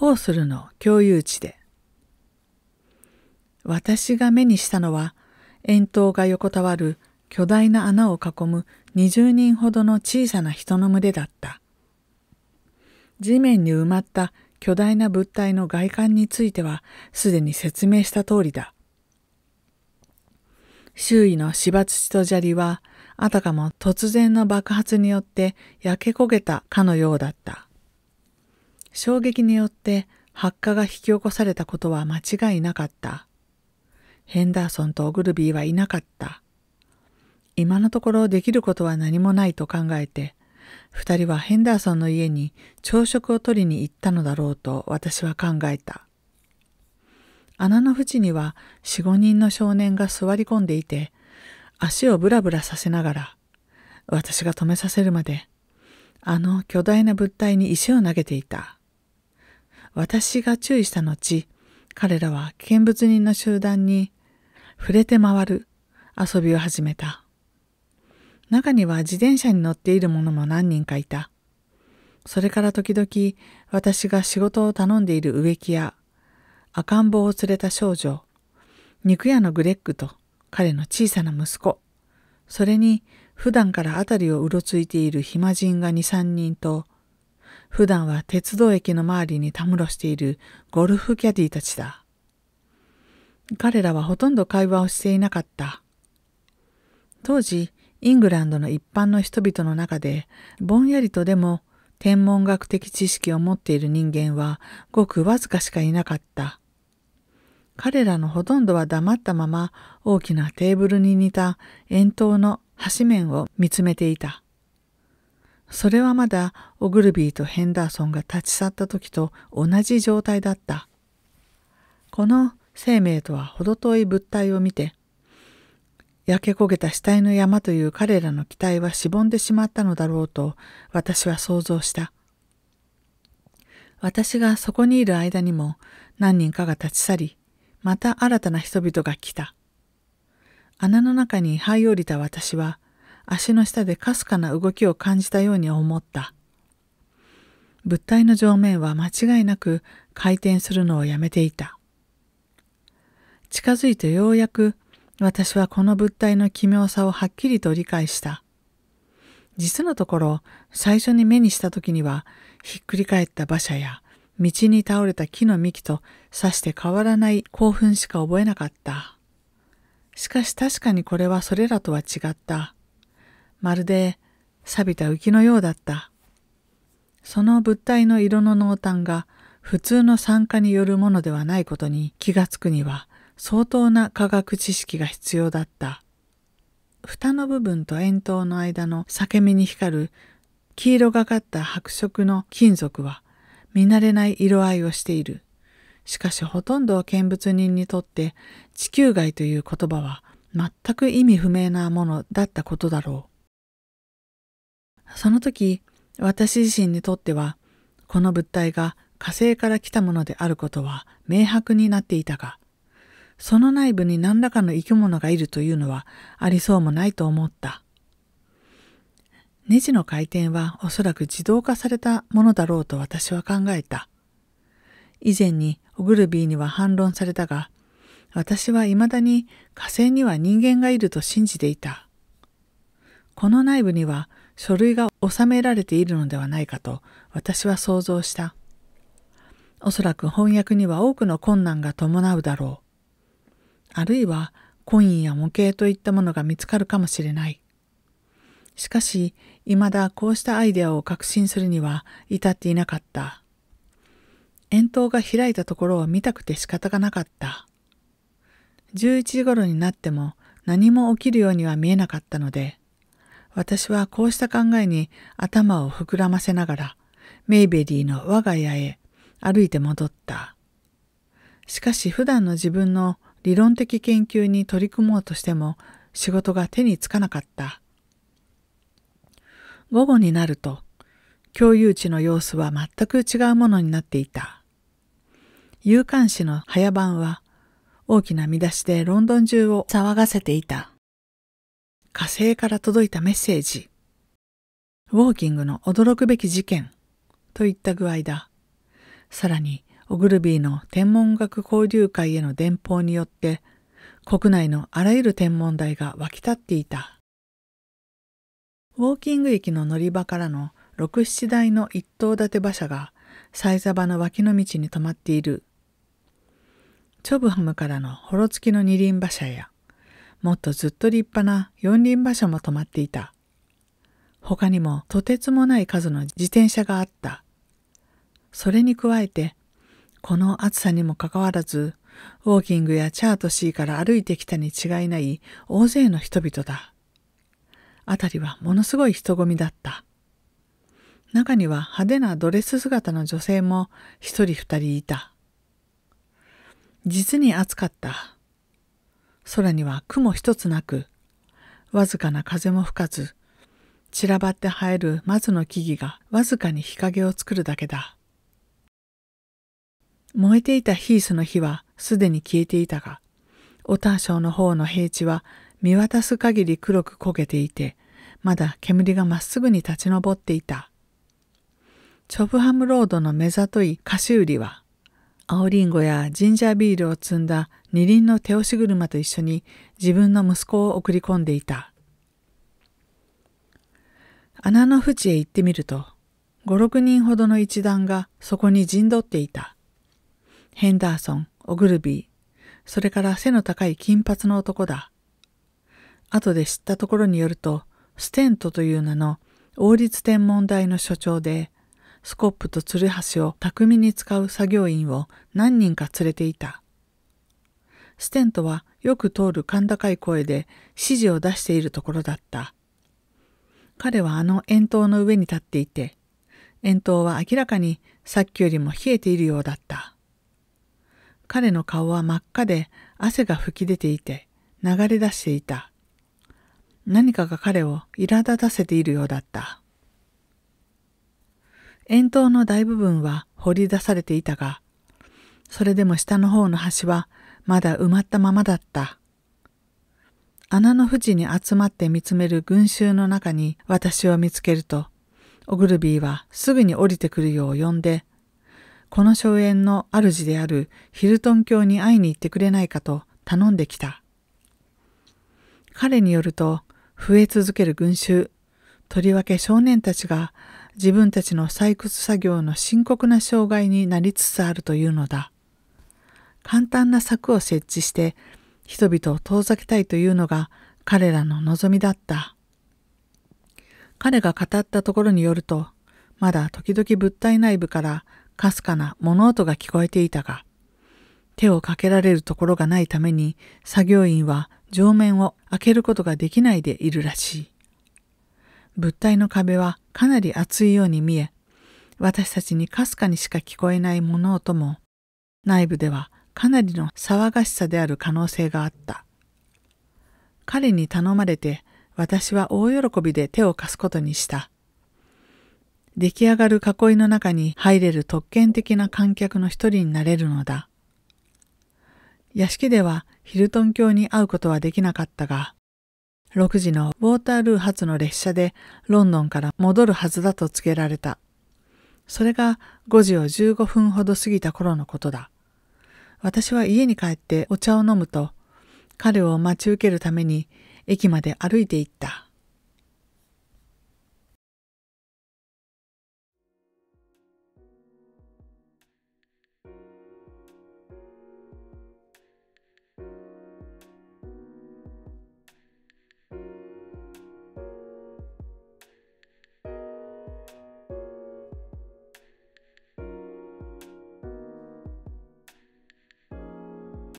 ホーソルの共有地で私が目にしたのは円筒が横たわる巨大な穴を囲む20人ほどの小さな人の群れだった地面に埋まった巨大な物体の外観についてはすでに説明した通りだ周囲の芝土と砂利はあたかも突然の爆発によって焼け焦げたかのようだった衝撃によって発火が引き起こされたことは間違いなかった。ヘンダーソンとオグルビーはいなかった。今のところできることは何もないと考えて、二人はヘンダーソンの家に朝食を取りに行ったのだろうと私は考えた。穴の縁には四五人の少年が座り込んでいて、足をブラブラさせながら、私が止めさせるまで、あの巨大な物体に石を投げていた。私が注意した後、彼らは見物人の集団に触れて回る遊びを始めた。中には自転車に乗っている者も何人かいた。それから時々私が仕事を頼んでいる植木屋、赤ん坊を連れた少女、肉屋のグレッグと彼の小さな息子、それに普段から辺りをうろついている暇人が2、3人と普段は鉄道駅の周りにたむろしているゴルフキャディたちだ。彼らはほとんど会話をしていなかった。当時、イングランドの一般の人々の中で、ぼんやりとでも天文学的知識を持っている人間はごくわずかしかいなかった。彼らのほとんどは黙ったまま大きなテーブルに似た円筒の端面を見つめていた。それはまだオグルビーとヘンダーソンが立ち去った時と同じ状態だった。この生命とは程遠い物体を見て、焼け焦げた死体の山という彼らの期待はしぼんでしまったのだろうと私は想像した。私がそこにいる間にも何人かが立ち去り、また新たな人々が来た。穴の中に這い降りた私は足の下でかすかな動きを感じたように思った。物体の上面は間違いなく回転するのをやめていた。近づいてようやく私はこの物体の奇妙さをはっきりと理解した。実のところ最初に目にした時にはひっくり返った馬車や道に倒れた木の幹とさして変わらない興奮しか覚えなかった。しかし確かにこれはそれらとは違った。まるで錆びた浮きのようだった。その物体の色の濃淡が普通の酸化によるものではないことに気がつくには相当な科学知識が必要だった。蓋の部分と円筒の間の裂け目に光る黄色がかった白色の金属は見慣れない色合いをしている。しかしほとんど見物人にとって地球外という言葉は全く意味不明なものだったことだろう。その時、私自身にとっては、この物体が火星から来たものであることは明白になっていたが、その内部に何らかの生き物がいるというのはありそうもないと思った。ネジの回転はおそらく自動化されたものだろうと私は考えた。以前にオグルビーには反論されたが、私は未だに火星には人間がいると信じていた。この内部には書類が収められているのではないかと私は想像した。おそらく翻訳には多くの困難が伴うだろう。あるいはコインや模型といったものが見つかるかもしれない。しかし、未だこうしたアイデアを確信するには至っていなかった。円筒が開いたところを見たくて仕方がなかった。11時頃になっても何も起きるようには見えなかったので、私はこうした考えに頭を膨らませながら、メイベリーの我が家へ歩いて戻った。しかし普段の自分の理論的研究に取り組もうとしても仕事が手につかなかった。午後になると、共有地の様子は全く違うものになっていた。夕刊誌の早番は大きな見出しでロンドン中を騒がせていた。星から届いたメッセージ。ウォーキングの驚くべき事件といった具合だ。さらに、オグルビーの天文学交流会への電報によって、国内のあらゆる天文台が沸き立っていた。ウォーキング駅の乗り場からの6、7台の一等建て馬車が、サイザバの脇の道に止まっている。チョブハムからのほろつきの二輪馬車や、もっとずっと立派な四輪馬車も止まっていた。他にもとてつもない数の自転車があった。それに加えて、この暑さにもかかわらず、ウォーキングやチャート C から歩いてきたに違いない大勢の人々だ。辺りはものすごい人混みだった。中には派手なドレス姿の女性も一人二人いた。実に暑かった。空には雲一つなく、わずかな風も吹かず、散らばって生える松の木々がわずかに日陰を作るだけだ。燃えていたヒースの火はすでに消えていたが、オターショーの方の平地は見渡す限り黒く焦げていて、まだ煙がまっすぐに立ち上っていた。チョブハムロードの目ざとい菓子売りは青りんごやジンジャービールを積んだ二輪の手押し車と一緒に自分の息子を送り込んでいた。穴の淵へ行ってみると、56人ほどの一団がそこに陣取っていた。ヘンダーソン、オグルビー、それから背の高い金髪の男だ。後で知ったところによると、ステントという名の王立天文台の所長で、スコップとツルハシを巧みに使う作業員を何人か連れていた。ステントはよく通る甲高い声で指示を出しているところだった。彼はあの円筒の上に立っていて、円筒は明らかにさっきよりも冷えているようだった。彼の顔は真っ赤で汗が噴き出ていて流れ出していた。何かが彼を苛立たせているようだった。円筒の大部分は掘り出されていたが、それでも下の方の端はまだ埋まったままだった。穴の縁に集まって見つめる群衆の中に私を見つけると、オグルビーはすぐに降りてくるよう呼んで、この荘園の主であるヒルトン教に会いに行ってくれないかと頼んできた。彼によると、増え続ける群衆、とりわけ少年たちが自分たちの採掘作業の深刻な障害になりつつあるというのだ。簡単な柵を設置して人々を遠ざけたいというのが彼らの望みだった。彼が語ったところによると、まだ時々物体内部からかすかな物音が聞こえていたが、手をかけられるところがないために作業員は上面を開けることができないでいるらしい。物体の壁はかなり熱いように見え私たちにかすかにしか聞こえない物音も内部ではかなりの騒がしさである可能性があった彼に頼まれて私は大喜びで手を貸すことにした出来上がる囲いの中に入れる特権的な観客の一人になれるのだ屋敷ではヒルトン教に会うことはできなかったが6時のウォータールー発の列車でロンドンから戻るはずだと告げられた。それが5時を15分ほど過ぎた頃のことだ。私は家に帰ってお茶を飲むと、彼を待ち受けるために駅まで歩いて行った。